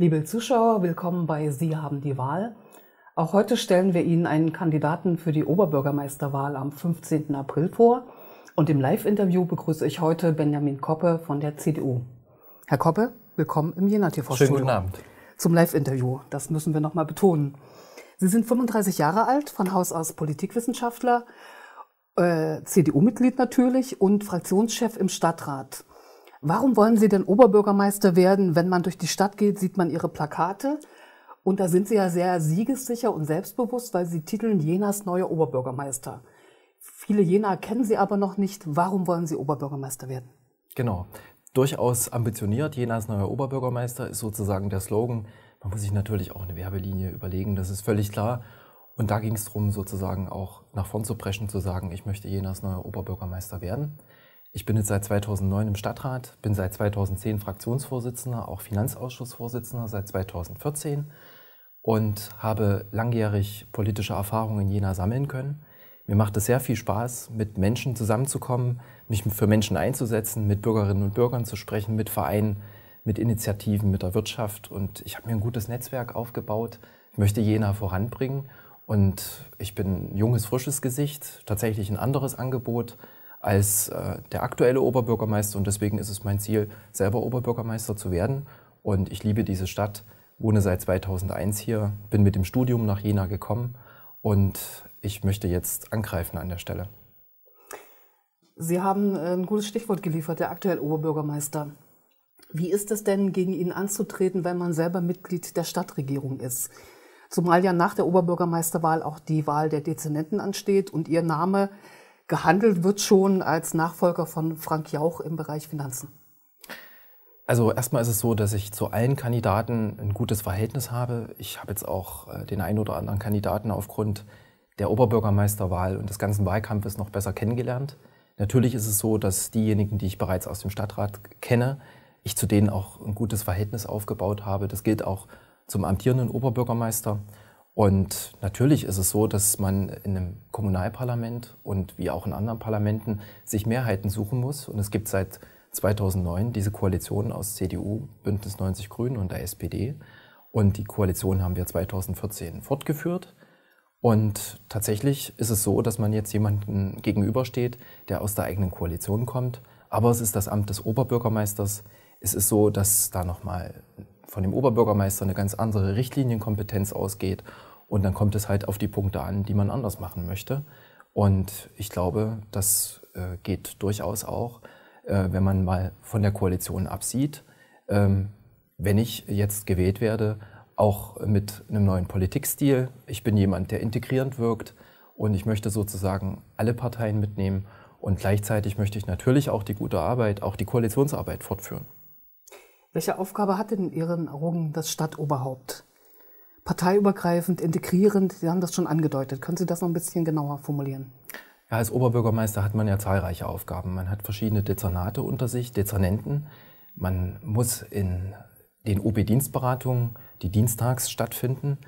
Liebe Zuschauer, willkommen bei Sie haben die Wahl. Auch heute stellen wir Ihnen einen Kandidaten für die Oberbürgermeisterwahl am 15. April vor. Und im Live-Interview begrüße ich heute Benjamin Koppe von der CDU. Herr Koppe, willkommen im Jena TV-Studio. Schönen guten Abend. Zum Live-Interview, das müssen wir nochmal betonen. Sie sind 35 Jahre alt, von Haus aus Politikwissenschaftler, äh, CDU-Mitglied natürlich und Fraktionschef im Stadtrat. Warum wollen Sie denn Oberbürgermeister werden? Wenn man durch die Stadt geht, sieht man Ihre Plakate. Und da sind Sie ja sehr siegessicher und selbstbewusst, weil Sie titeln Jenas neuer Oberbürgermeister. Viele Jenaer kennen Sie aber noch nicht. Warum wollen Sie Oberbürgermeister werden? Genau. Durchaus ambitioniert. Jenas neuer Oberbürgermeister ist sozusagen der Slogan. Man muss sich natürlich auch eine Werbelinie überlegen, das ist völlig klar. Und da ging es darum, sozusagen auch nach vorn zu preschen, zu sagen, ich möchte Jenas neuer Oberbürgermeister werden. Ich bin jetzt seit 2009 im Stadtrat, bin seit 2010 Fraktionsvorsitzender, auch Finanzausschussvorsitzender seit 2014 und habe langjährig politische Erfahrungen in Jena sammeln können. Mir macht es sehr viel Spaß, mit Menschen zusammenzukommen, mich für Menschen einzusetzen, mit Bürgerinnen und Bürgern zu sprechen, mit Vereinen, mit Initiativen, mit der Wirtschaft. Und ich habe mir ein gutes Netzwerk aufgebaut. Ich möchte Jena voranbringen. Und ich bin ein junges, frisches Gesicht, tatsächlich ein anderes Angebot als äh, der aktuelle Oberbürgermeister. Und deswegen ist es mein Ziel, selber Oberbürgermeister zu werden. Und ich liebe diese Stadt, wohne seit 2001 hier, bin mit dem Studium nach Jena gekommen und ich möchte jetzt angreifen an der Stelle. Sie haben äh, ein gutes Stichwort geliefert, der aktuelle Oberbürgermeister. Wie ist es denn, gegen ihn anzutreten, wenn man selber Mitglied der Stadtregierung ist? Zumal ja nach der Oberbürgermeisterwahl auch die Wahl der Dezernenten ansteht und Ihr Name gehandelt wird schon als Nachfolger von Frank Jauch im Bereich Finanzen? Also erstmal ist es so, dass ich zu allen Kandidaten ein gutes Verhältnis habe. Ich habe jetzt auch äh, den einen oder anderen Kandidaten aufgrund der Oberbürgermeisterwahl und des ganzen Wahlkampfes noch besser kennengelernt. Natürlich ist es so, dass diejenigen, die ich bereits aus dem Stadtrat kenne, ich zu denen auch ein gutes Verhältnis aufgebaut habe. Das gilt auch zum amtierenden Oberbürgermeister. Und natürlich ist es so, dass man in einem Kommunalparlament und wie auch in anderen Parlamenten sich Mehrheiten suchen muss. Und es gibt seit 2009 diese Koalition aus CDU, Bündnis 90 Grünen und der SPD. Und die Koalition haben wir 2014 fortgeführt. Und tatsächlich ist es so, dass man jetzt jemanden gegenübersteht, der aus der eigenen Koalition kommt. Aber es ist das Amt des Oberbürgermeisters. Es ist so, dass da nochmal von dem Oberbürgermeister eine ganz andere Richtlinienkompetenz ausgeht. Und dann kommt es halt auf die Punkte an, die man anders machen möchte. Und ich glaube, das äh, geht durchaus auch, äh, wenn man mal von der Koalition absieht. Ähm, wenn ich jetzt gewählt werde, auch mit einem neuen Politikstil. Ich bin jemand, der integrierend wirkt und ich möchte sozusagen alle Parteien mitnehmen und gleichzeitig möchte ich natürlich auch die gute Arbeit, auch die Koalitionsarbeit fortführen. Welche Aufgabe hatte in Ihren Augen das Stadtoberhaupt? Parteiübergreifend, integrierend, Sie haben das schon angedeutet. Können Sie das noch ein bisschen genauer formulieren? Ja, als Oberbürgermeister hat man ja zahlreiche Aufgaben. Man hat verschiedene Dezernate unter sich, Dezernenten. Man muss in den OB-Dienstberatungen, die dienstags stattfinden,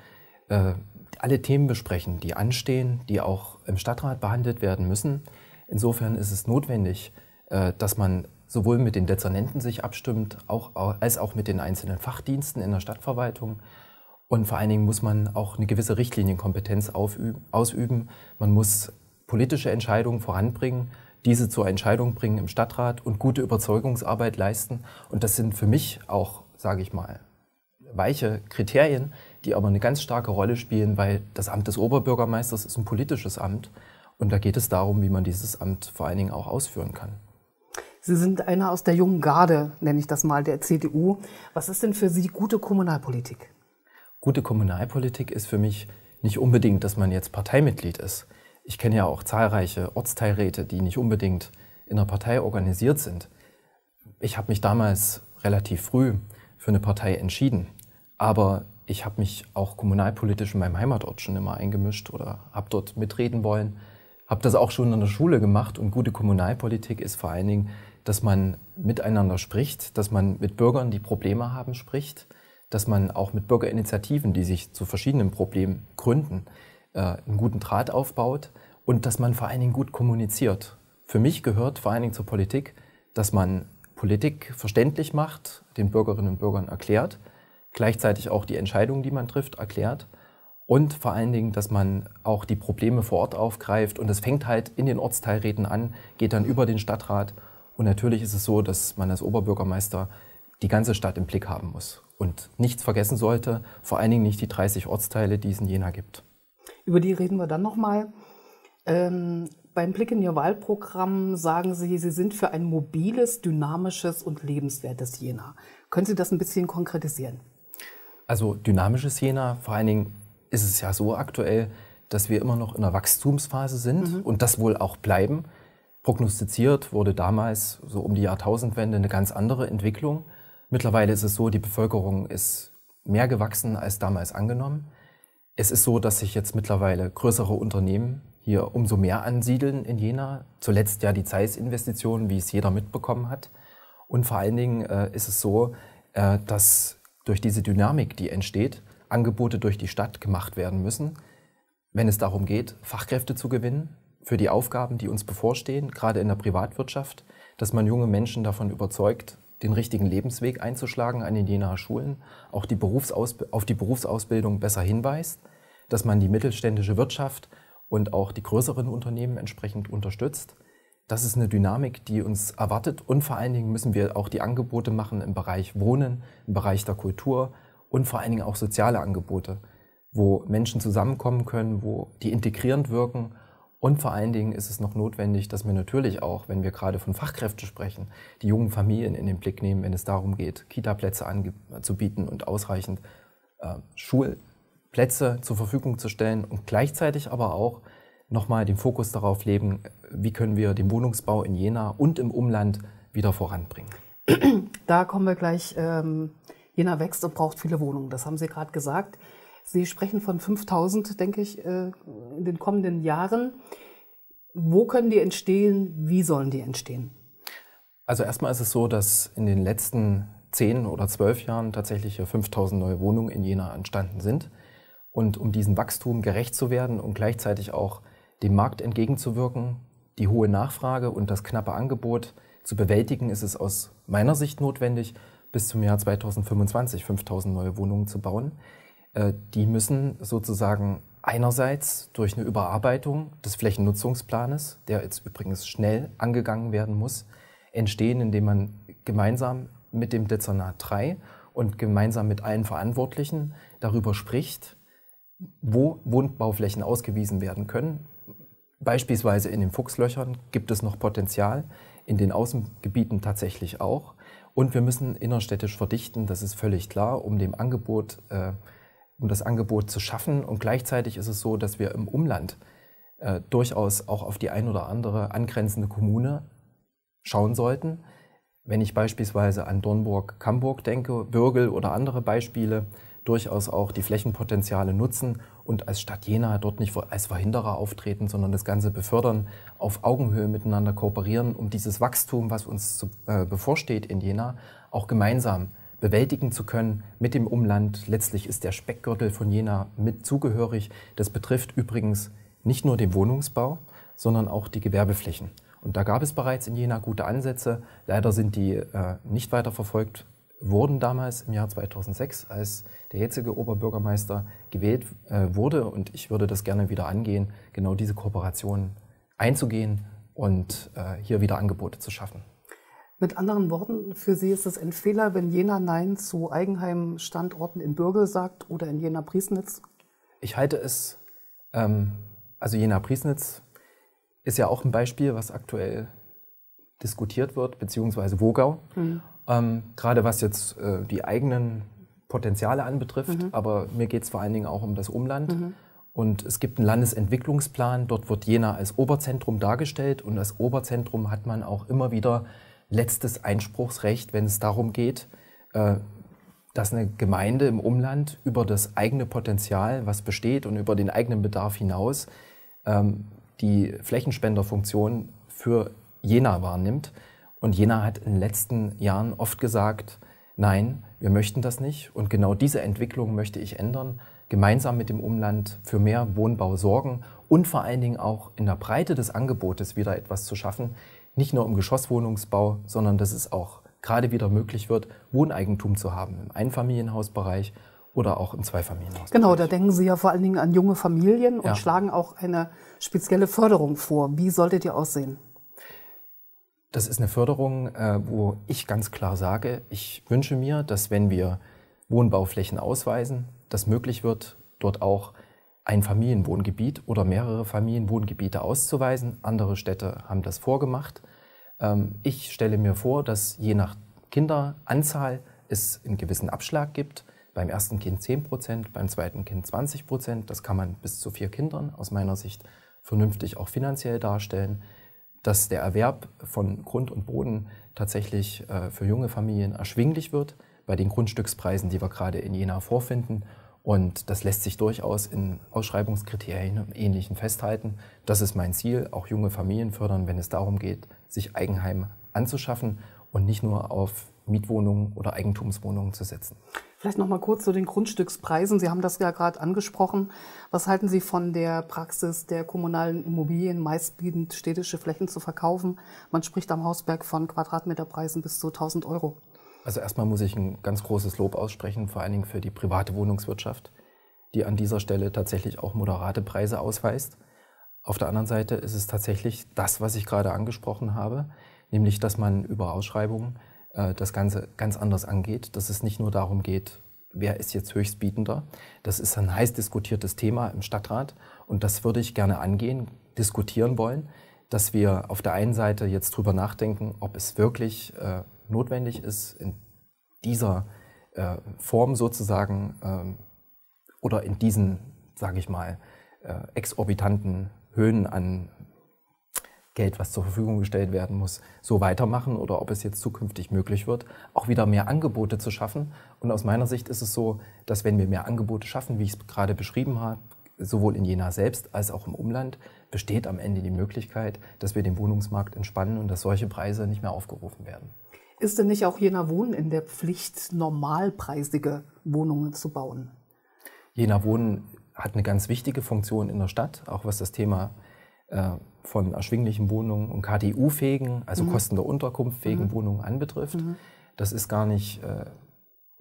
äh, alle Themen besprechen, die anstehen, die auch im Stadtrat behandelt werden müssen. Insofern ist es notwendig, äh, dass man sowohl mit den Dezernenten sich abstimmt, auch, als auch mit den einzelnen Fachdiensten in der Stadtverwaltung. Und vor allen Dingen muss man auch eine gewisse Richtlinienkompetenz aufüben, ausüben. Man muss politische Entscheidungen voranbringen, diese zur Entscheidung bringen im Stadtrat und gute Überzeugungsarbeit leisten. Und das sind für mich auch, sage ich mal, weiche Kriterien, die aber eine ganz starke Rolle spielen, weil das Amt des Oberbürgermeisters ist ein politisches Amt. Und da geht es darum, wie man dieses Amt vor allen Dingen auch ausführen kann. Sie sind einer aus der jungen Garde, nenne ich das mal, der CDU. Was ist denn für Sie gute Kommunalpolitik? Gute Kommunalpolitik ist für mich nicht unbedingt, dass man jetzt Parteimitglied ist. Ich kenne ja auch zahlreiche Ortsteilräte, die nicht unbedingt in der Partei organisiert sind. Ich habe mich damals relativ früh für eine Partei entschieden, aber ich habe mich auch kommunalpolitisch in meinem Heimatort schon immer eingemischt oder habe dort mitreden wollen. Habe das auch schon in der Schule gemacht und gute Kommunalpolitik ist vor allen Dingen dass man miteinander spricht, dass man mit Bürgern, die Probleme haben, spricht, dass man auch mit Bürgerinitiativen, die sich zu verschiedenen Problemen gründen, äh, einen guten Draht aufbaut und dass man vor allen Dingen gut kommuniziert. Für mich gehört vor allen Dingen zur Politik, dass man Politik verständlich macht, den Bürgerinnen und Bürgern erklärt, gleichzeitig auch die Entscheidungen, die man trifft, erklärt und vor allen Dingen, dass man auch die Probleme vor Ort aufgreift und das fängt halt in den Ortsteilräten an, geht dann über den Stadtrat und natürlich ist es so, dass man als Oberbürgermeister die ganze Stadt im Blick haben muss und nichts vergessen sollte, vor allen Dingen nicht die 30 Ortsteile, die es in Jena gibt. Über die reden wir dann nochmal. Ähm, beim Blick in Ihr Wahlprogramm sagen Sie, Sie sind für ein mobiles, dynamisches und lebenswertes Jena. Können Sie das ein bisschen konkretisieren? Also dynamisches Jena, vor allen Dingen ist es ja so aktuell, dass wir immer noch in einer Wachstumsphase sind mhm. und das wohl auch bleiben. Prognostiziert wurde damals so um die Jahrtausendwende eine ganz andere Entwicklung. Mittlerweile ist es so, die Bevölkerung ist mehr gewachsen als damals angenommen. Es ist so, dass sich jetzt mittlerweile größere Unternehmen hier umso mehr ansiedeln in Jena. Zuletzt ja die Zeiss-Investitionen, wie es jeder mitbekommen hat. Und vor allen Dingen äh, ist es so, äh, dass durch diese Dynamik, die entsteht, Angebote durch die Stadt gemacht werden müssen, wenn es darum geht, Fachkräfte zu gewinnen, für die Aufgaben, die uns bevorstehen, gerade in der Privatwirtschaft, dass man junge Menschen davon überzeugt, den richtigen Lebensweg einzuschlagen an den Jenaer Schulen, auch die auf die Berufsausbildung besser hinweist, dass man die mittelständische Wirtschaft und auch die größeren Unternehmen entsprechend unterstützt. Das ist eine Dynamik, die uns erwartet und vor allen Dingen müssen wir auch die Angebote machen im Bereich Wohnen, im Bereich der Kultur und vor allen Dingen auch soziale Angebote, wo Menschen zusammenkommen können, wo die integrierend wirken und vor allen Dingen ist es noch notwendig, dass wir natürlich auch, wenn wir gerade von Fachkräften sprechen, die jungen Familien in den Blick nehmen, wenn es darum geht, Kitaplätze anzubieten und ausreichend äh, Schulplätze zur Verfügung zu stellen und gleichzeitig aber auch nochmal den Fokus darauf legen, wie können wir den Wohnungsbau in Jena und im Umland wieder voranbringen. Da kommen wir gleich. Ähm, Jena wächst und braucht viele Wohnungen. Das haben Sie gerade gesagt. Sie sprechen von 5000, denke ich, äh, in den kommenden Jahren. Wo können die entstehen? Wie sollen die entstehen? Also erstmal ist es so, dass in den letzten zehn oder zwölf Jahren tatsächlich 5000 neue Wohnungen in Jena entstanden sind. Und um diesem Wachstum gerecht zu werden und gleichzeitig auch dem Markt entgegenzuwirken, die hohe Nachfrage und das knappe Angebot zu bewältigen, ist es aus meiner Sicht notwendig, bis zum Jahr 2025 5000 neue Wohnungen zu bauen. Äh, die müssen sozusagen einerseits durch eine Überarbeitung des Flächennutzungsplanes, der jetzt übrigens schnell angegangen werden muss, entstehen, indem man gemeinsam mit dem Dezernat 3 und gemeinsam mit allen Verantwortlichen darüber spricht, wo Wohnbauflächen ausgewiesen werden können. Beispielsweise in den Fuchslöchern gibt es noch Potenzial, in den Außengebieten tatsächlich auch. Und wir müssen innerstädtisch verdichten, das ist völlig klar, um dem Angebot äh, um das Angebot zu schaffen. Und gleichzeitig ist es so, dass wir im Umland äh, durchaus auch auf die ein oder andere angrenzende Kommune schauen sollten. Wenn ich beispielsweise an Dornburg-Kamburg denke, Bürgel oder andere Beispiele, durchaus auch die Flächenpotenziale nutzen und als Stadt Jena dort nicht als Verhinderer auftreten, sondern das Ganze befördern, auf Augenhöhe miteinander kooperieren, um dieses Wachstum, was uns äh, bevorsteht in Jena, auch gemeinsam zu bewältigen zu können mit dem Umland. Letztlich ist der Speckgürtel von Jena mit zugehörig. Das betrifft übrigens nicht nur den Wohnungsbau, sondern auch die Gewerbeflächen. Und da gab es bereits in Jena gute Ansätze. Leider sind die äh, nicht weiter verfolgt worden damals im Jahr 2006, als der jetzige Oberbürgermeister gewählt äh, wurde. Und ich würde das gerne wieder angehen, genau diese Kooperation einzugehen und äh, hier wieder Angebote zu schaffen. Mit anderen Worten, für Sie ist es ein Fehler, wenn Jena Nein zu Eigenheimstandorten in Bürgel sagt oder in Jena-Priesnitz? Ich halte es, ähm, also Jena-Priesnitz ist ja auch ein Beispiel, was aktuell diskutiert wird, beziehungsweise Wogau. Mhm. Ähm, gerade was jetzt äh, die eigenen Potenziale anbetrifft, mhm. aber mir geht es vor allen Dingen auch um das Umland. Mhm. Und es gibt einen Landesentwicklungsplan, dort wird Jena als Oberzentrum dargestellt und als Oberzentrum hat man auch immer wieder letztes Einspruchsrecht, wenn es darum geht, äh, dass eine Gemeinde im Umland über das eigene Potenzial, was besteht und über den eigenen Bedarf hinaus, ähm, die Flächenspenderfunktion für Jena wahrnimmt. Und Jena hat in den letzten Jahren oft gesagt, nein, wir möchten das nicht. Und genau diese Entwicklung möchte ich ändern, gemeinsam mit dem Umland für mehr Wohnbau sorgen und vor allen Dingen auch in der Breite des Angebotes wieder etwas zu schaffen, nicht nur im Geschosswohnungsbau, sondern dass es auch gerade wieder möglich wird, Wohneigentum zu haben im Einfamilienhausbereich oder auch im Zweifamilienhaus. Genau, da denken Sie ja vor allen Dingen an junge Familien und ja. schlagen auch eine spezielle Förderung vor. Wie sollte die aussehen? Das ist eine Förderung, äh, wo ich ganz klar sage, ich wünsche mir, dass wenn wir Wohnbauflächen ausweisen, das möglich wird, dort auch ein Familienwohngebiet oder mehrere Familienwohngebiete auszuweisen. Andere Städte haben das vorgemacht. Ähm, ich stelle mir vor, dass je nach Kinderanzahl es einen gewissen Abschlag gibt. Beim ersten Kind 10 Prozent, beim zweiten Kind 20 Prozent. Das kann man bis zu vier Kindern aus meiner Sicht vernünftig auch finanziell darstellen. Dass der Erwerb von Grund und Boden tatsächlich äh, für junge Familien erschwinglich wird bei den Grundstückspreisen, die wir gerade in Jena vorfinden und das lässt sich durchaus in Ausschreibungskriterien und Ähnlichem festhalten. Das ist mein Ziel, auch junge Familien fördern, wenn es darum geht, sich Eigenheim anzuschaffen und nicht nur auf Mietwohnungen oder Eigentumswohnungen zu setzen. Vielleicht noch mal kurz zu den Grundstückspreisen. Sie haben das ja gerade angesprochen. Was halten Sie von der Praxis der kommunalen Immobilien, meistbietend städtische Flächen zu verkaufen? Man spricht am Hausberg von Quadratmeterpreisen bis zu 1000 Euro. Also erstmal muss ich ein ganz großes Lob aussprechen, vor allen Dingen für die private Wohnungswirtschaft, die an dieser Stelle tatsächlich auch moderate Preise ausweist. Auf der anderen Seite ist es tatsächlich das, was ich gerade angesprochen habe, nämlich dass man über Ausschreibungen äh, das Ganze ganz anders angeht, dass es nicht nur darum geht, wer ist jetzt höchstbietender. Das ist ein heiß diskutiertes Thema im Stadtrat und das würde ich gerne angehen, diskutieren wollen, dass wir auf der einen Seite jetzt darüber nachdenken, ob es wirklich äh, notwendig ist, in dieser äh, Form sozusagen ähm, oder in diesen, sage ich mal, äh, exorbitanten Höhen an Geld, was zur Verfügung gestellt werden muss, so weitermachen oder ob es jetzt zukünftig möglich wird, auch wieder mehr Angebote zu schaffen. Und aus meiner Sicht ist es so, dass wenn wir mehr Angebote schaffen, wie ich es gerade beschrieben habe, sowohl in Jena selbst als auch im Umland, besteht am Ende die Möglichkeit, dass wir den Wohnungsmarkt entspannen und dass solche Preise nicht mehr aufgerufen werden. Ist denn nicht auch Jena Wohnen in der Pflicht, normalpreisige Wohnungen zu bauen? Jena Wohnen hat eine ganz wichtige Funktion in der Stadt, auch was das Thema äh, von erschwinglichen Wohnungen und KDU-fähigen, also mhm. Kosten der Unterkunft fähigen mhm. Wohnungen anbetrifft. Mhm. Das ist gar nicht äh,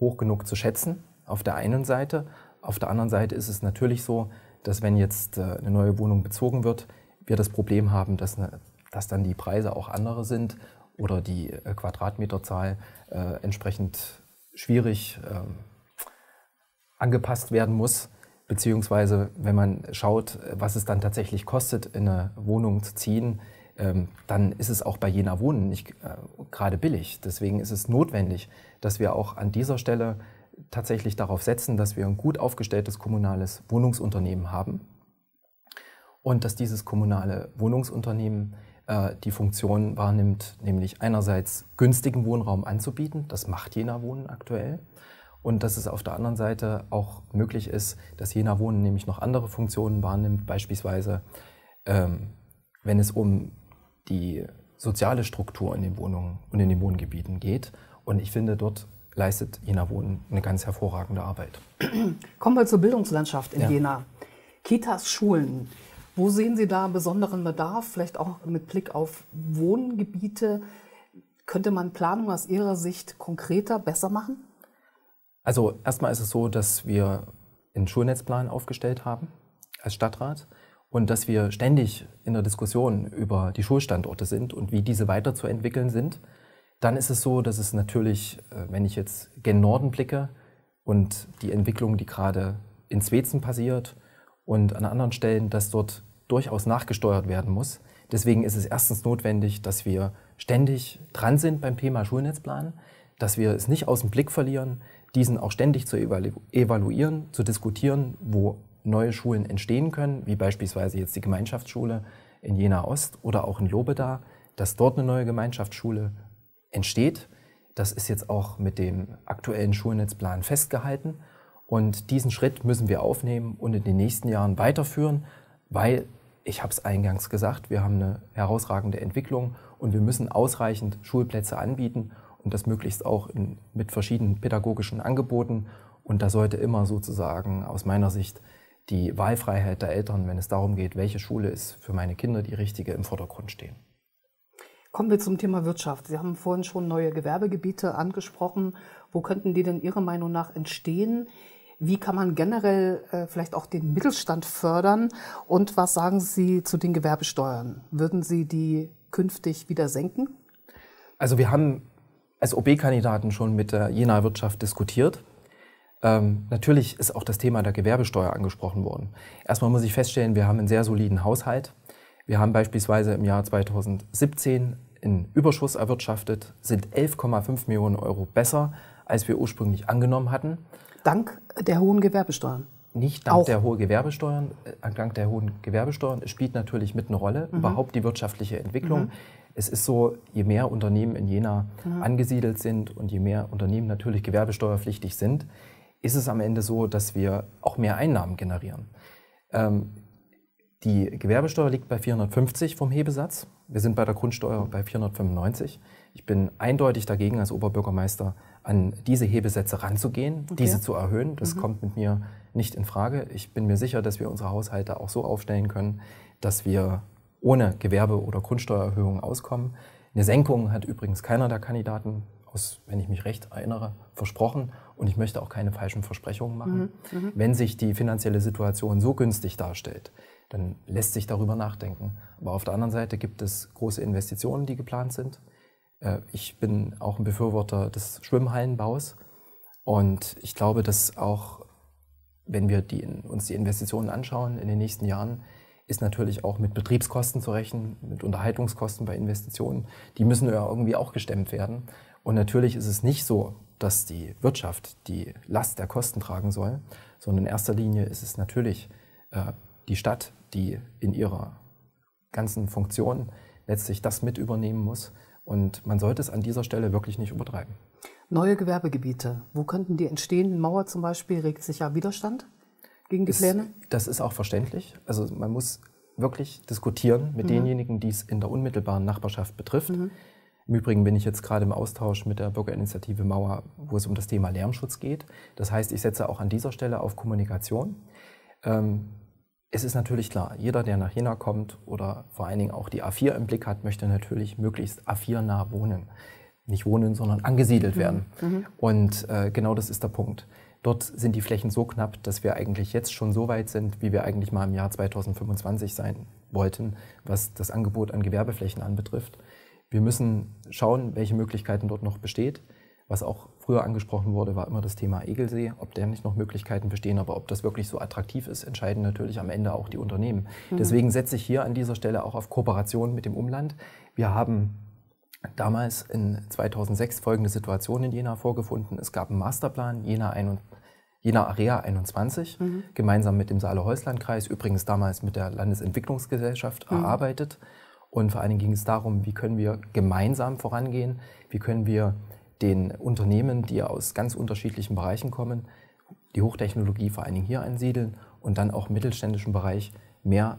hoch genug zu schätzen, auf der einen Seite. Auf der anderen Seite ist es natürlich so, dass wenn jetzt äh, eine neue Wohnung bezogen wird, wir das Problem haben, dass, eine, dass dann die Preise auch andere sind oder die äh, Quadratmeterzahl äh, entsprechend schwierig ähm, angepasst werden muss. Beziehungsweise, wenn man schaut, was es dann tatsächlich kostet, in eine Wohnung zu ziehen, ähm, dann ist es auch bei jener Wohnen nicht äh, gerade billig. Deswegen ist es notwendig, dass wir auch an dieser Stelle tatsächlich darauf setzen, dass wir ein gut aufgestelltes kommunales Wohnungsunternehmen haben, und dass dieses kommunale Wohnungsunternehmen äh, die Funktion wahrnimmt, nämlich einerseits günstigen Wohnraum anzubieten, das macht Jena Wohnen aktuell, und dass es auf der anderen Seite auch möglich ist, dass Jena Wohnen nämlich noch andere Funktionen wahrnimmt, beispielsweise ähm, wenn es um die soziale Struktur in den Wohnungen und in den Wohngebieten geht. Und ich finde, dort leistet Jena Wohnen eine ganz hervorragende Arbeit. Kommen wir zur Bildungslandschaft in ja. Jena. Kitas, Schulen. Wo sehen Sie da besonderen Bedarf, vielleicht auch mit Blick auf Wohngebiete? Könnte man Planung aus Ihrer Sicht konkreter, besser machen? Also erstmal ist es so, dass wir einen Schulnetzplan aufgestellt haben als Stadtrat und dass wir ständig in der Diskussion über die Schulstandorte sind und wie diese weiterzuentwickeln sind. Dann ist es so, dass es natürlich, äh, wenn ich jetzt gen Norden blicke und die Entwicklung, die gerade in Zwezen passiert, und an anderen Stellen, dass dort durchaus nachgesteuert werden muss. Deswegen ist es erstens notwendig, dass wir ständig dran sind beim Thema Schulnetzplan, dass wir es nicht aus dem Blick verlieren, diesen auch ständig zu evalu evaluieren, zu diskutieren, wo neue Schulen entstehen können, wie beispielsweise jetzt die Gemeinschaftsschule in Jena Ost oder auch in Lobeda, dass dort eine neue Gemeinschaftsschule entsteht. Das ist jetzt auch mit dem aktuellen Schulnetzplan festgehalten. Und diesen Schritt müssen wir aufnehmen und in den nächsten Jahren weiterführen, weil, ich habe es eingangs gesagt, wir haben eine herausragende Entwicklung und wir müssen ausreichend Schulplätze anbieten und das möglichst auch in, mit verschiedenen pädagogischen Angeboten. Und da sollte immer sozusagen aus meiner Sicht die Wahlfreiheit der Eltern, wenn es darum geht, welche Schule ist für meine Kinder die richtige, im Vordergrund stehen. Kommen wir zum Thema Wirtschaft. Sie haben vorhin schon neue Gewerbegebiete angesprochen. Wo könnten die denn Ihrer Meinung nach entstehen? Wie kann man generell äh, vielleicht auch den Mittelstand fördern? Und was sagen Sie zu den Gewerbesteuern? Würden Sie die künftig wieder senken? Also wir haben als OB-Kandidaten schon mit der jena Wirtschaft diskutiert. Ähm, natürlich ist auch das Thema der Gewerbesteuer angesprochen worden. Erstmal muss ich feststellen, wir haben einen sehr soliden Haushalt. Wir haben beispielsweise im Jahr 2017 einen Überschuss erwirtschaftet, sind 11,5 Millionen Euro besser, als wir ursprünglich angenommen hatten dank der hohen Gewerbesteuern. Nicht dank auch. der hohen Gewerbesteuern, äh, dank der hohen Gewerbesteuern spielt natürlich mit eine Rolle, mhm. überhaupt die wirtschaftliche Entwicklung. Mhm. Es ist so, je mehr Unternehmen in Jena mhm. angesiedelt sind und je mehr Unternehmen natürlich gewerbesteuerpflichtig sind, ist es am Ende so, dass wir auch mehr Einnahmen generieren. Ähm, die Gewerbesteuer liegt bei 450 vom Hebesatz. Wir sind bei der Grundsteuer bei 495. Ich bin eindeutig dagegen als Oberbürgermeister, an diese Hebesätze ranzugehen, okay. diese zu erhöhen. Das mhm. kommt mit mir nicht in Frage. Ich bin mir sicher, dass wir unsere Haushalte auch so aufstellen können, dass wir ohne Gewerbe- oder Grundsteuererhöhungen auskommen. Eine Senkung hat übrigens keiner der Kandidaten, aus, wenn ich mich recht erinnere, versprochen. Und ich möchte auch keine falschen Versprechungen machen. Mhm. mhm. Wenn sich die finanzielle Situation so günstig darstellt, dann lässt sich darüber nachdenken. Aber auf der anderen Seite gibt es große Investitionen, die geplant sind. Äh, ich bin auch ein Befürworter des Schwimmhallenbaus. Und ich glaube, dass auch, wenn wir die, uns die Investitionen anschauen in den nächsten Jahren, ist natürlich auch mit Betriebskosten zu rechnen, mit Unterhaltungskosten bei Investitionen. Die müssen ja irgendwie auch gestemmt werden. Und natürlich ist es nicht so, dass die Wirtschaft die Last der Kosten tragen soll, sondern in erster Linie ist es natürlich äh, die Stadt, die in ihrer ganzen Funktion letztlich das mit übernehmen muss. Und man sollte es an dieser Stelle wirklich nicht übertreiben. Neue Gewerbegebiete. Wo könnten die entstehen? Mauer zum Beispiel regt sich ja Widerstand gegen die ist, Pläne. Das ist auch verständlich. Also man muss wirklich diskutieren mit mhm. denjenigen, die es in der unmittelbaren Nachbarschaft betrifft. Mhm. Im Übrigen bin ich jetzt gerade im Austausch mit der Bürgerinitiative Mauer, wo es um das Thema Lärmschutz geht. Das heißt, ich setze auch an dieser Stelle auf Kommunikation. Ähm, es ist natürlich klar, jeder, der nach Jena kommt oder vor allen Dingen auch die A4 im Blick hat, möchte natürlich möglichst A4-nah wohnen. Nicht wohnen, sondern angesiedelt mhm. werden. Mhm. Und äh, genau das ist der Punkt. Dort sind die Flächen so knapp, dass wir eigentlich jetzt schon so weit sind, wie wir eigentlich mal im Jahr 2025 sein wollten, was das Angebot an Gewerbeflächen anbetrifft. Wir müssen schauen, welche Möglichkeiten dort noch besteht, was auch früher angesprochen wurde, war immer das Thema Egelsee, ob da nicht noch Möglichkeiten bestehen, aber ob das wirklich so attraktiv ist, entscheiden natürlich am Ende auch die Unternehmen. Mhm. Deswegen setze ich hier an dieser Stelle auch auf Kooperation mit dem Umland. Wir haben damals in 2006 folgende Situation in Jena vorgefunden. Es gab einen Masterplan Jena 21. Jena Area 21, mhm. gemeinsam mit dem Saale-Häusland-Kreis, übrigens damals mit der Landesentwicklungsgesellschaft, mhm. erarbeitet. Und vor allen Dingen ging es darum, wie können wir gemeinsam vorangehen, wie können wir den Unternehmen, die aus ganz unterschiedlichen Bereichen kommen, die Hochtechnologie vor allen Dingen hier ansiedeln und dann auch im mittelständischen Bereich mehr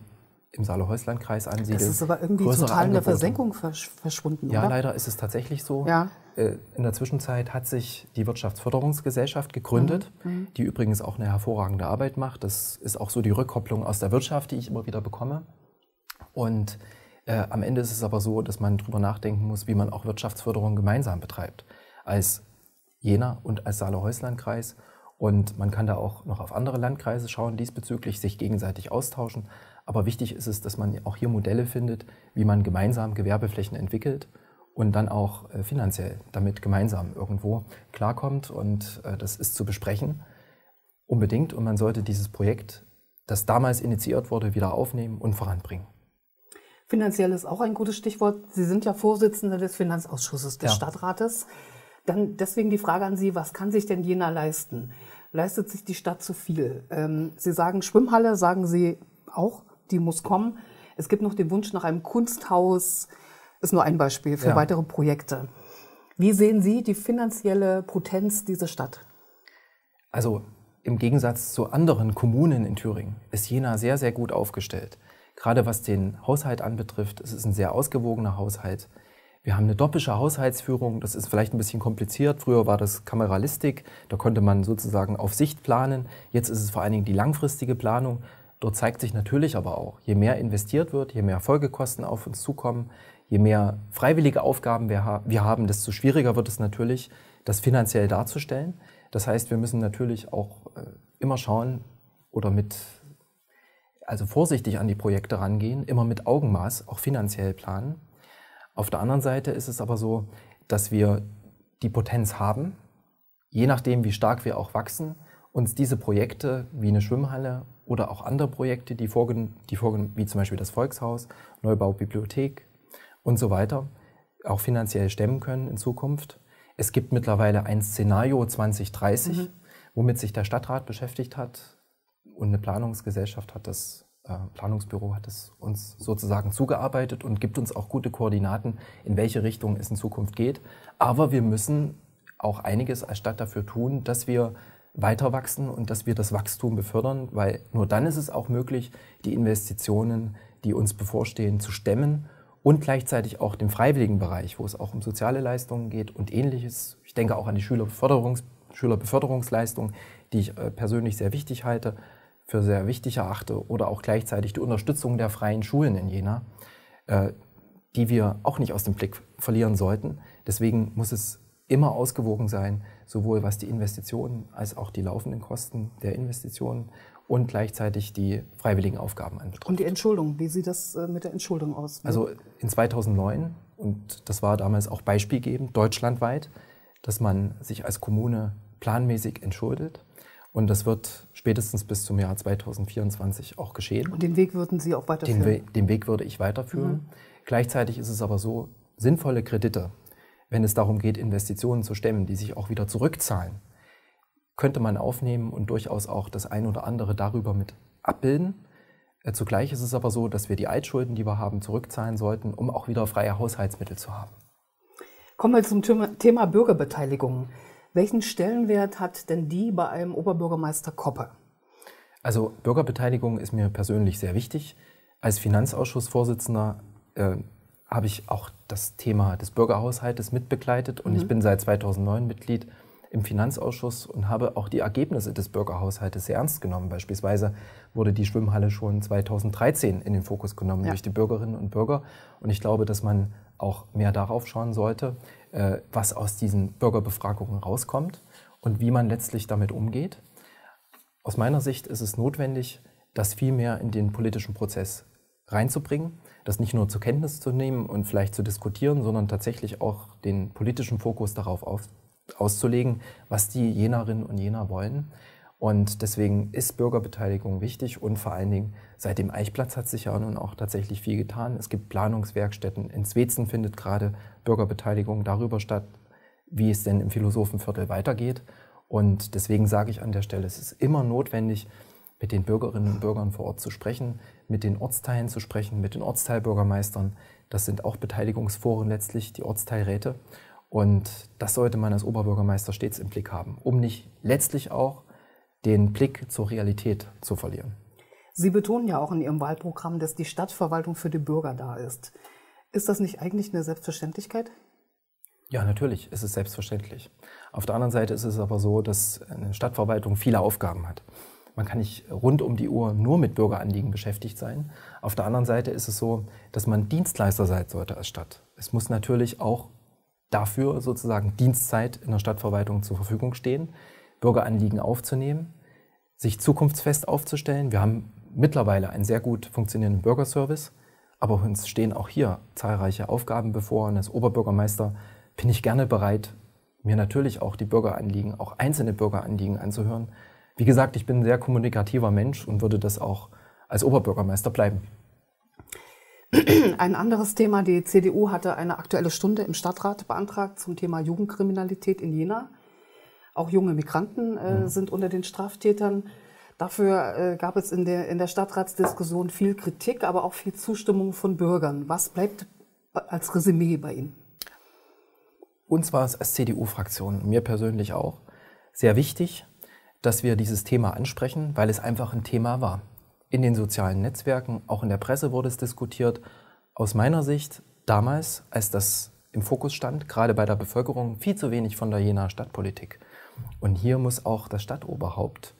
im Saale-Häusland-Kreis ansiedeln. Das ist aber irgendwie total Angebote. in der Versenkung versch verschwunden, ja, oder? Ja, leider ist es tatsächlich so. Ja. Äh, in der Zwischenzeit hat sich die Wirtschaftsförderungsgesellschaft gegründet, mhm. mhm. die übrigens auch eine hervorragende Arbeit macht. Das ist auch so die Rückkopplung aus der Wirtschaft, die ich immer wieder bekomme. Und äh, am Ende ist es aber so, dass man darüber nachdenken muss, wie man auch Wirtschaftsförderung gemeinsam betreibt als Jena und als Saale-Häusland-Kreis. Und man kann da auch noch auf andere Landkreise schauen, diesbezüglich sich gegenseitig austauschen. Aber wichtig ist es, dass man auch hier Modelle findet, wie man gemeinsam Gewerbeflächen entwickelt und dann auch äh, finanziell damit gemeinsam irgendwo klarkommt. Und äh, das ist zu besprechen, unbedingt. Und man sollte dieses Projekt, das damals initiiert wurde, wieder aufnehmen und voranbringen. Finanziell ist auch ein gutes Stichwort. Sie sind ja Vorsitzende des Finanzausschusses des ja. Stadtrates. Dann deswegen die Frage an Sie, was kann sich denn Jena leisten? Leistet sich die Stadt zu viel? Ähm, Sie sagen Schwimmhalle, sagen Sie auch, die muss kommen. Es gibt noch den Wunsch nach einem Kunsthaus, ist nur ein Beispiel für ja. weitere Projekte. Wie sehen Sie die finanzielle Potenz dieser Stadt? Also im Gegensatz zu anderen Kommunen in Thüringen ist Jena sehr, sehr gut aufgestellt. Gerade was den Haushalt anbetrifft, es ist ein sehr ausgewogener Haushalt. Wir haben eine doppische Haushaltsführung, das ist vielleicht ein bisschen kompliziert. Früher war das Kameralistik, da konnte man sozusagen auf Sicht planen. Jetzt ist es vor allen Dingen die langfristige Planung. Dort zeigt sich natürlich aber auch, je mehr investiert wird, je mehr Folgekosten auf uns zukommen, je mehr freiwillige Aufgaben wir, haben, desto schwieriger wird es natürlich, das finanziell darzustellen. Das heißt, wir müssen natürlich auch äh, immer schauen oder mit, also vorsichtig an die Projekte rangehen, immer mit Augenmaß, auch finanziell planen. Auf der anderen Seite ist es aber so, dass wir die Potenz haben, je nachdem, wie stark wir auch wachsen, uns diese Projekte wie eine Schwimmhalle oder auch andere Projekte, die vorgen, die vorgen wie zum Beispiel das Volkshaus, Neubau Bibliothek und so weiter, auch finanziell stemmen können in Zukunft. Es gibt mittlerweile ein Szenario 2030, mhm. womit sich der Stadtrat beschäftigt hat und eine Planungsgesellschaft hat das äh, Planungsbüro hat es uns sozusagen zugearbeitet und gibt uns auch gute Koordinaten, in welche Richtung es in Zukunft geht. Aber wir müssen auch einiges als Stadt dafür tun, dass wir weiter wachsen und dass wir das Wachstum befördern, weil nur dann ist es auch möglich, die Investitionen, die uns bevorstehen, zu stemmen und gleichzeitig auch den freiwilligen Bereich, wo es auch um soziale Leistungen geht und ähnliches. Ich denke auch an die Schülerbeförderungs Schülerbeförderungsleistung, die ich äh, persönlich sehr wichtig halte, für sehr wichtig erachte oder auch gleichzeitig die Unterstützung der freien Schulen in Jena, äh, die wir auch nicht aus dem Blick verlieren sollten. Deswegen muss es immer ausgewogen sein, sowohl was die Investitionen als auch die laufenden Kosten der Investitionen und gleichzeitig die freiwilligen Aufgaben anbetrifft. Und die Entschuldung, wie sieht das äh, mit der Entschuldung aus? Also in 2009, und das war damals auch beispielgebend, deutschlandweit, dass man sich als Kommune planmäßig entschuldet und das wird spätestens bis zum Jahr 2024 auch geschehen. Und den Weg würden Sie auch weiterführen? Den, We den Weg würde ich weiterführen. Mhm. Gleichzeitig ist es aber so, sinnvolle Kredite, wenn es darum geht, Investitionen zu stemmen, die sich auch wieder zurückzahlen, könnte man aufnehmen und durchaus auch das ein oder andere darüber mit abbilden. Äh, zugleich ist es aber so, dass wir die Altschulden, die wir haben, zurückzahlen sollten, um auch wieder freie Haushaltsmittel zu haben. Kommen wir zum Thema Bürgerbeteiligung. Welchen Stellenwert hat denn die bei einem Oberbürgermeister Koppe? Also Bürgerbeteiligung ist mir persönlich sehr wichtig. Als Finanzausschussvorsitzender äh, habe ich auch das Thema des Bürgerhaushaltes mitbegleitet und mhm. ich bin seit 2009 Mitglied im Finanzausschuss und habe auch die Ergebnisse des Bürgerhaushaltes sehr ernst genommen. Beispielsweise wurde die Schwimmhalle schon 2013 in den Fokus genommen ja. durch die Bürgerinnen und Bürger. Und ich glaube, dass man auch mehr darauf schauen sollte, äh, was aus diesen Bürgerbefragungen rauskommt und wie man letztlich damit umgeht. Aus meiner Sicht ist es notwendig, das viel mehr in den politischen Prozess reinzubringen, das nicht nur zur Kenntnis zu nehmen und vielleicht zu diskutieren, sondern tatsächlich auch den politischen Fokus darauf auf, auszulegen, was die Jenerinnen und Jener wollen und deswegen ist Bürgerbeteiligung wichtig und vor allen Dingen seit dem Eichplatz hat sich ja nun auch tatsächlich viel getan. Es gibt Planungswerkstätten. In Zwezen findet gerade Bürgerbeteiligung darüber statt, wie es denn im Philosophenviertel weitergeht. Und deswegen sage ich an der Stelle, es ist immer notwendig, mit den Bürgerinnen und Bürgern vor Ort zu sprechen, mit den Ortsteilen zu sprechen, mit den Ortsteilbürgermeistern. Das sind auch Beteiligungsforen letztlich, die Ortsteilräte. Und das sollte man als Oberbürgermeister stets im Blick haben, um nicht letztlich auch den Blick zur Realität zu verlieren. Sie betonen ja auch in Ihrem Wahlprogramm, dass die Stadtverwaltung für die Bürger da ist. Ist das nicht eigentlich eine Selbstverständlichkeit? Ja, natürlich, es ist selbstverständlich. Auf der anderen Seite ist es aber so, dass eine Stadtverwaltung viele Aufgaben hat. Man kann nicht rund um die Uhr nur mit Bürgeranliegen beschäftigt sein. Auf der anderen Seite ist es so, dass man Dienstleister sein sollte als Stadt. Es muss natürlich auch dafür sozusagen Dienstzeit in der Stadtverwaltung zur Verfügung stehen, Bürgeranliegen aufzunehmen, sich zukunftsfest aufzustellen. Wir haben mittlerweile einen sehr gut funktionierenden Bürgerservice, aber uns stehen auch hier zahlreiche Aufgaben bevor. Und als Oberbürgermeister bin ich gerne bereit, mir natürlich auch die Bürgeranliegen, auch einzelne Bürgeranliegen anzuhören. Wie gesagt, ich bin ein sehr kommunikativer Mensch und würde das auch als Oberbürgermeister bleiben. Ein anderes Thema, die CDU hatte eine aktuelle Stunde im Stadtrat beantragt zum Thema Jugendkriminalität in Jena. Auch junge Migranten äh, mhm. sind unter den Straftätern. Dafür äh, gab es in der, in der Stadtratsdiskussion viel Kritik, aber auch viel Zustimmung von Bürgern. Was bleibt als Resümee bei Ihnen? Uns war es als CDU-Fraktion, mir persönlich auch, sehr wichtig, dass wir dieses Thema ansprechen, weil es einfach ein Thema war. In den sozialen Netzwerken, auch in der Presse wurde es diskutiert. Aus meiner Sicht damals, als das im Fokus stand, gerade bei der Bevölkerung, viel zu wenig von der Jenaer Stadtpolitik. Und hier muss auch das Stadtoberhaupt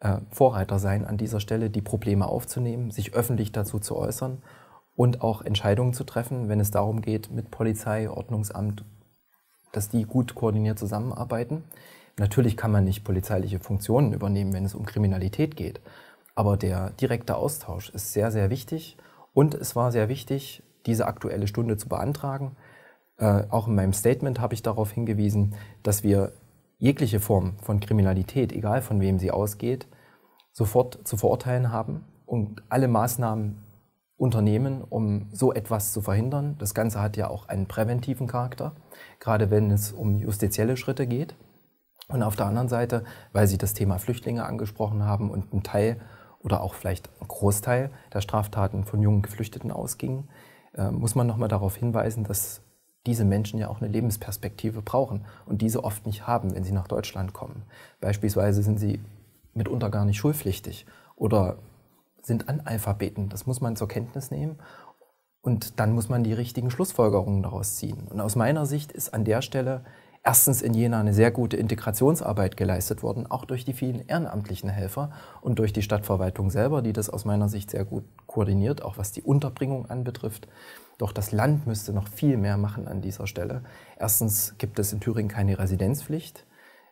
äh, Vorreiter sein, an dieser Stelle die Probleme aufzunehmen, sich öffentlich dazu zu äußern und auch Entscheidungen zu treffen, wenn es darum geht, mit Polizei, Ordnungsamt, dass die gut koordiniert zusammenarbeiten. Natürlich kann man nicht polizeiliche Funktionen übernehmen, wenn es um Kriminalität geht, aber der direkte Austausch ist sehr, sehr wichtig und es war sehr wichtig, diese aktuelle Stunde zu beantragen. Äh, auch in meinem Statement habe ich darauf hingewiesen, dass wir jegliche Form von Kriminalität, egal von wem sie ausgeht, sofort zu verurteilen haben und alle Maßnahmen unternehmen, um so etwas zu verhindern. Das Ganze hat ja auch einen präventiven Charakter, gerade wenn es um justizielle Schritte geht. Und auf der anderen Seite, weil Sie das Thema Flüchtlinge angesprochen haben und ein Teil oder auch vielleicht ein Großteil der Straftaten von jungen Geflüchteten ausging, äh, muss man nochmal darauf hinweisen, dass diese Menschen ja auch eine Lebensperspektive brauchen und diese oft nicht haben, wenn sie nach Deutschland kommen. Beispielsweise sind sie mitunter gar nicht schulpflichtig oder sind Analphabeten. Das muss man zur Kenntnis nehmen und dann muss man die richtigen Schlussfolgerungen daraus ziehen. Und aus meiner Sicht ist an der Stelle erstens in Jena eine sehr gute Integrationsarbeit geleistet worden, auch durch die vielen ehrenamtlichen Helfer und durch die Stadtverwaltung selber, die das aus meiner Sicht sehr gut koordiniert, auch was die Unterbringung anbetrifft. Doch das Land müsste noch viel mehr machen an dieser Stelle. Erstens gibt es in Thüringen keine Residenzpflicht.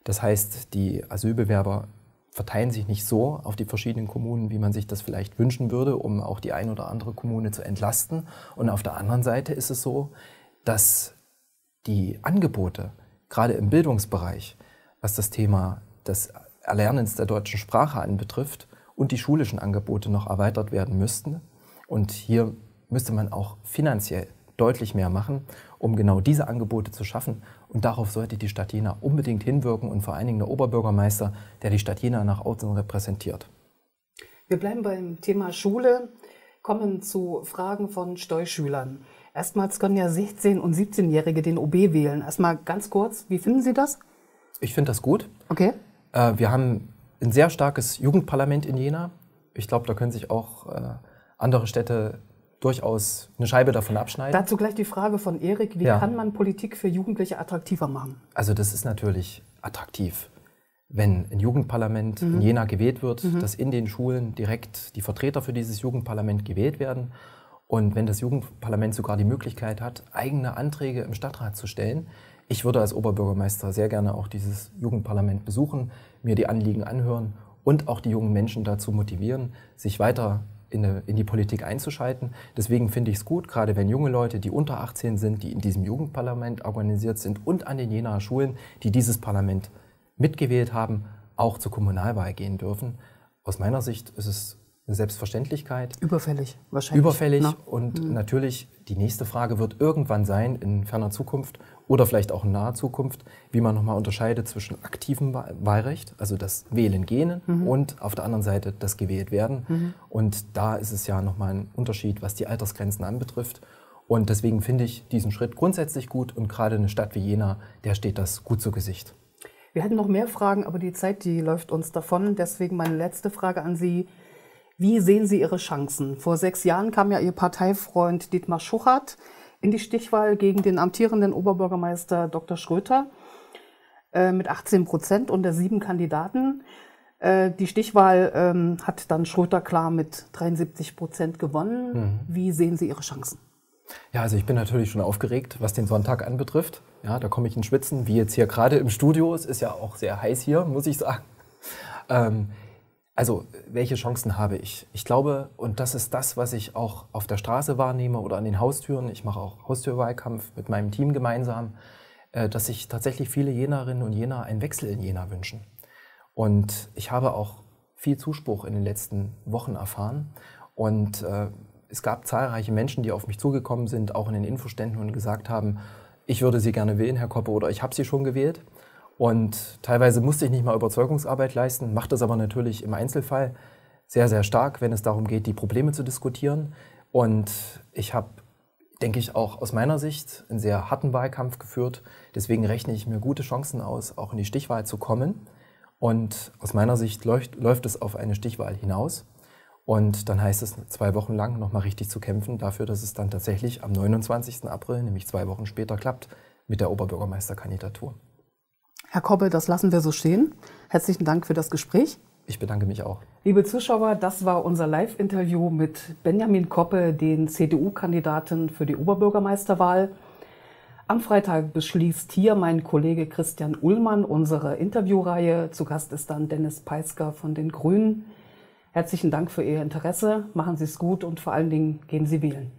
Das heißt, die Asylbewerber verteilen sich nicht so auf die verschiedenen Kommunen, wie man sich das vielleicht wünschen würde, um auch die ein oder andere Kommune zu entlasten. Und auf der anderen Seite ist es so, dass die Angebote, gerade im Bildungsbereich, was das Thema des Erlernens der deutschen Sprache anbetrifft und die schulischen Angebote noch erweitert werden müssten. Und hier müsste man auch finanziell deutlich mehr machen, um genau diese Angebote zu schaffen. Und darauf sollte die Stadt Jena unbedingt hinwirken und vor allen Dingen der Oberbürgermeister, der die Stadt Jena nach außen repräsentiert. Wir bleiben beim Thema Schule, kommen zu Fragen von Steuschülern. Erstmals können ja 16- und 17-Jährige den OB wählen. Erstmal ganz kurz, wie finden Sie das? Ich finde das gut. Okay. Äh, wir haben ein sehr starkes Jugendparlament in Jena. Ich glaube, da können sich auch äh, andere Städte durchaus eine Scheibe davon abschneiden. Dazu gleich die Frage von Erik, wie ja. kann man Politik für Jugendliche attraktiver machen? Also das ist natürlich attraktiv, wenn ein Jugendparlament mhm. in Jena gewählt wird, mhm. dass in den Schulen direkt die Vertreter für dieses Jugendparlament gewählt werden und wenn das Jugendparlament sogar die Möglichkeit hat, eigene Anträge im Stadtrat zu stellen. Ich würde als Oberbürgermeister sehr gerne auch dieses Jugendparlament besuchen, mir die Anliegen anhören und auch die jungen Menschen dazu motivieren, sich weiter in, eine, in die Politik einzuschalten. Deswegen finde ich es gut, gerade wenn junge Leute, die unter 18 sind, die in diesem Jugendparlament organisiert sind und an den Jenaer Schulen, die dieses Parlament mitgewählt haben, auch zur Kommunalwahl gehen dürfen. Aus meiner Sicht ist es eine Selbstverständlichkeit. Überfällig, wahrscheinlich. Überfällig. Na? Ne? Und mhm. natürlich, die nächste Frage wird irgendwann sein, in ferner Zukunft, oder vielleicht auch in naher Zukunft, wie man nochmal unterscheidet zwischen aktivem Wahlrecht, also das Wählen gehen, mhm. und auf der anderen Seite das gewählt werden. Mhm. Und da ist es ja nochmal ein Unterschied, was die Altersgrenzen anbetrifft. Und deswegen finde ich diesen Schritt grundsätzlich gut und gerade eine Stadt wie Jena, der steht das gut zu Gesicht. Wir hätten noch mehr Fragen, aber die Zeit, die läuft uns davon. Deswegen meine letzte Frage an Sie. Wie sehen Sie Ihre Chancen? Vor sechs Jahren kam ja Ihr Parteifreund Dietmar Schuchert in die Stichwahl gegen den amtierenden Oberbürgermeister Dr. Schröter äh, mit 18 Prozent unter sieben Kandidaten. Äh, die Stichwahl ähm, hat dann Schröter klar mit 73 Prozent gewonnen. Mhm. Wie sehen Sie Ihre Chancen? Ja, also ich bin natürlich schon aufgeregt, was den Sonntag anbetrifft. Ja, da komme ich in Schwitzen, wie jetzt hier gerade im Studio. Es ist ja auch sehr heiß hier, muss ich sagen. Ähm, also, welche Chancen habe ich? Ich glaube, und das ist das, was ich auch auf der Straße wahrnehme oder an den Haustüren, ich mache auch Haustürwahlkampf mit meinem Team gemeinsam, äh, dass sich tatsächlich viele Jenerinnen und Jener einen Wechsel in Jena wünschen. Und ich habe auch viel Zuspruch in den letzten Wochen erfahren. Und äh, es gab zahlreiche Menschen, die auf mich zugekommen sind, auch in den Infoständen und gesagt haben, ich würde Sie gerne wählen, Herr Koppe, oder ich habe Sie schon gewählt. Und teilweise musste ich nicht mal Überzeugungsarbeit leisten, macht das aber natürlich im Einzelfall sehr, sehr stark, wenn es darum geht, die Probleme zu diskutieren. Und ich habe, denke ich, auch aus meiner Sicht einen sehr harten Wahlkampf geführt. Deswegen rechne ich mir gute Chancen aus, auch in die Stichwahl zu kommen. Und aus meiner Sicht läuft, läuft es auf eine Stichwahl hinaus. Und dann heißt es, zwei Wochen lang nochmal richtig zu kämpfen, dafür, dass es dann tatsächlich am 29. April, nämlich zwei Wochen später, klappt mit der Oberbürgermeisterkandidatur. Herr Koppel, das lassen wir so stehen. Herzlichen Dank für das Gespräch. Ich bedanke mich auch. Liebe Zuschauer, das war unser Live-Interview mit Benjamin Koppe, den CDU-Kandidaten für die Oberbürgermeisterwahl. Am Freitag beschließt hier mein Kollege Christian Ullmann unsere Interviewreihe. Zu Gast ist dann Dennis Peisker von den Grünen. Herzlichen Dank für Ihr Interesse. Machen Sie es gut und vor allen Dingen gehen Sie wählen.